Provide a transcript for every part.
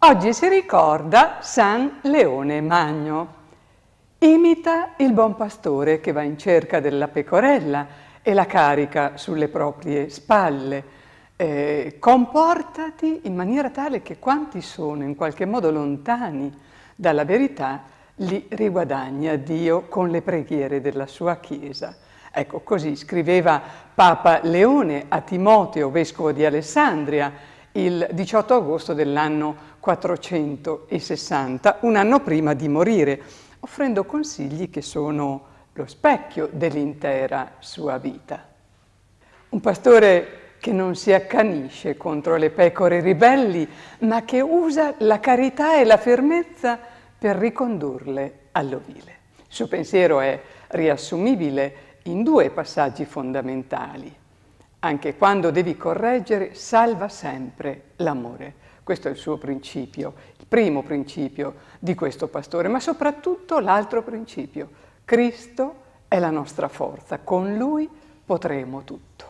Oggi si ricorda San Leone Magno. Imita il buon pastore che va in cerca della pecorella e la carica sulle proprie spalle. Eh, comportati in maniera tale che quanti sono in qualche modo lontani dalla verità li riguadagna Dio con le preghiere della sua Chiesa. Ecco, così scriveva Papa Leone a Timoteo, vescovo di Alessandria, il 18 agosto dell'anno 460, un anno prima di morire, offrendo consigli che sono lo specchio dell'intera sua vita. Un pastore che non si accanisce contro le pecore ribelli, ma che usa la carità e la fermezza per ricondurle all'ovile. Il suo pensiero è riassumibile in due passaggi fondamentali. Anche quando devi correggere, salva sempre l'amore. Questo è il suo principio, il primo principio di questo pastore, ma soprattutto l'altro principio. Cristo è la nostra forza, con Lui potremo tutto.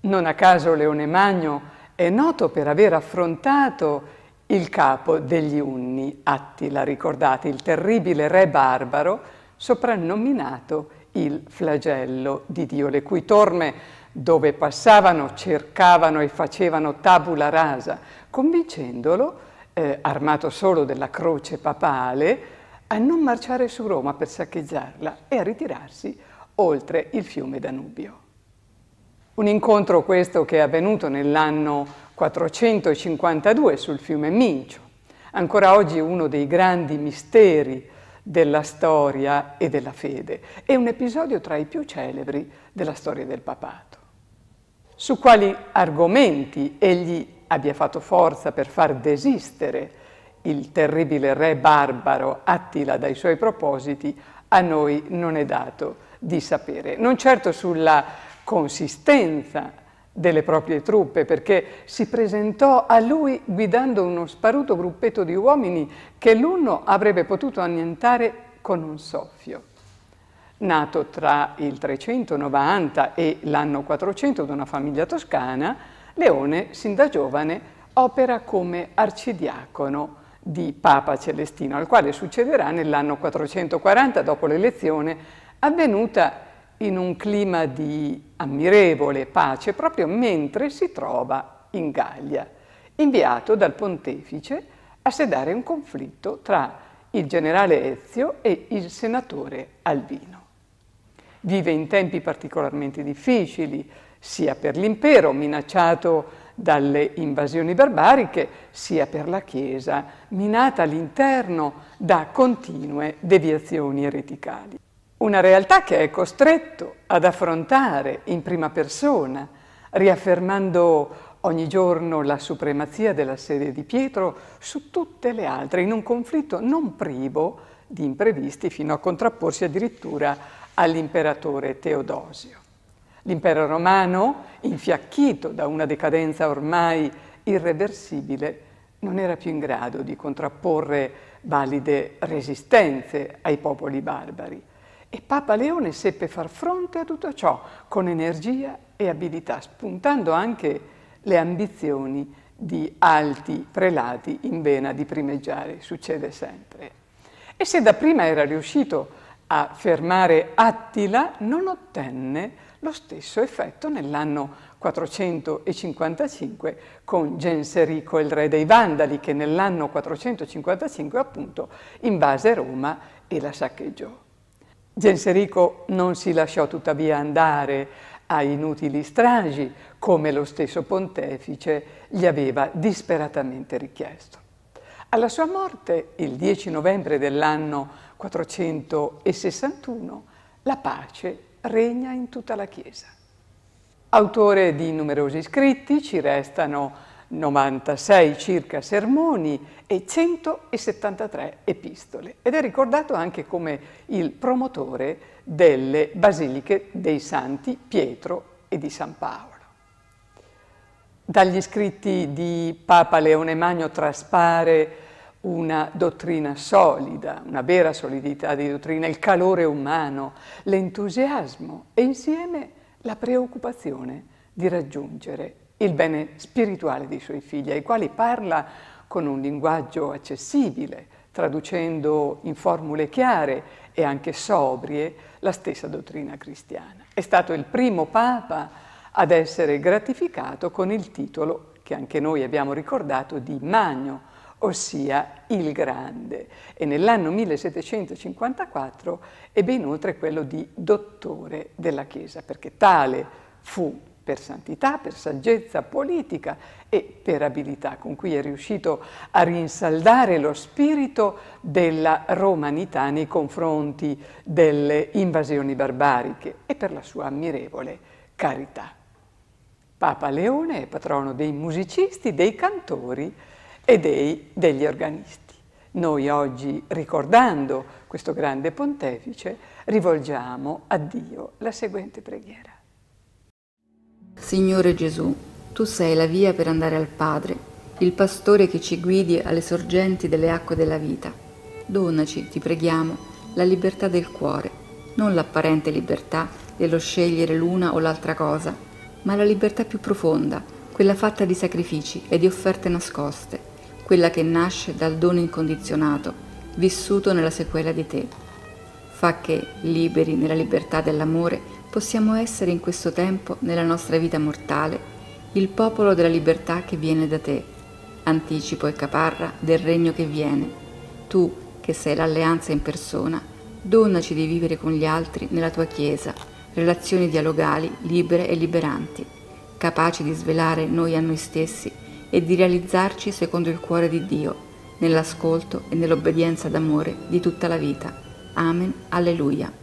Non a caso Leone Magno è noto per aver affrontato il capo degli Unni, Attila, ricordate, il terribile re barbaro, soprannominato il flagello di Dio, le cui torme dove passavano cercavano e facevano tabula rasa, convincendolo, eh, armato solo della croce papale, a non marciare su Roma per saccheggiarla e a ritirarsi oltre il fiume Danubio. Un incontro questo che è avvenuto nell'anno 452 sul fiume Mincio, ancora oggi uno dei grandi misteri della storia e della fede, e un episodio tra i più celebri della storia del papato su quali argomenti egli abbia fatto forza per far desistere il terribile re barbaro Attila dai suoi propositi, a noi non è dato di sapere. Non certo sulla consistenza delle proprie truppe, perché si presentò a lui guidando uno sparuto gruppetto di uomini che l'uno avrebbe potuto annientare con un soffio nato tra il 390 e l'anno 400 da una famiglia toscana, Leone, sin da giovane, opera come arcidiacono di Papa Celestino, al quale succederà nell'anno 440 dopo l'elezione, avvenuta in un clima di ammirevole pace proprio mentre si trova in Gallia, inviato dal pontefice a sedare un conflitto tra il generale Ezio e il senatore Albino vive in tempi particolarmente difficili, sia per l'impero minacciato dalle invasioni barbariche, sia per la Chiesa minata all'interno da continue deviazioni ereticali. Una realtà che è costretto ad affrontare in prima persona, riaffermando ogni giorno la supremazia della sede di Pietro su tutte le altre, in un conflitto non privo di imprevisti, fino a contrapporsi addirittura a all'imperatore Teodosio. L'impero romano, infiacchito da una decadenza ormai irreversibile, non era più in grado di contrapporre valide resistenze ai popoli barbari e Papa Leone seppe far fronte a tutto ciò con energia e abilità, spuntando anche le ambizioni di alti prelati in vena di primeggiare, succede sempre. E se dapprima era riuscito a a fermare Attila non ottenne lo stesso effetto nell'anno 455 con Genserico, il re dei Vandali, che nell'anno 455 appunto invase Roma e la saccheggiò. Genserico non si lasciò tuttavia andare a inutili stragi, come lo stesso pontefice gli aveva disperatamente richiesto. Alla sua morte, il 10 novembre dell'anno 461, la pace regna in tutta la Chiesa. Autore di numerosi scritti, ci restano 96 circa sermoni e 173 epistole ed è ricordato anche come il promotore delle basiliche dei santi Pietro e di San Paolo. Dagli scritti di Papa Leone Magno traspare una dottrina solida, una vera solidità di dottrina, il calore umano, l'entusiasmo e insieme la preoccupazione di raggiungere il bene spirituale dei suoi figli, ai quali parla con un linguaggio accessibile, traducendo in formule chiare e anche sobrie la stessa dottrina cristiana. È stato il primo Papa ad essere gratificato con il titolo che anche noi abbiamo ricordato di Magno ossia il Grande, e nell'anno 1754 ebbe inoltre quello di dottore della Chiesa, perché tale fu per santità, per saggezza politica e per abilità con cui è riuscito a rinsaldare lo spirito della romanità nei confronti delle invasioni barbariche e per la sua ammirevole carità. Papa Leone è patrono dei musicisti, dei cantori e dei, degli organisti. Noi oggi, ricordando questo grande pontefice, rivolgiamo a Dio la seguente preghiera. Signore Gesù, tu sei la via per andare al Padre, il pastore che ci guidi alle sorgenti delle acque della vita. Donaci, ti preghiamo, la libertà del cuore, non l'apparente libertà dello scegliere l'una o l'altra cosa, ma la libertà più profonda, quella fatta di sacrifici e di offerte nascoste quella che nasce dal dono incondizionato, vissuto nella sequela di te. Fa che, liberi nella libertà dell'amore, possiamo essere in questo tempo, nella nostra vita mortale, il popolo della libertà che viene da te, anticipo e caparra del regno che viene. Tu, che sei l'alleanza in persona, donaci di vivere con gli altri nella tua Chiesa, relazioni dialogali, libere e liberanti, capaci di svelare noi a noi stessi e di realizzarci secondo il cuore di Dio, nell'ascolto e nell'obbedienza d'amore di tutta la vita. Amen. Alleluia.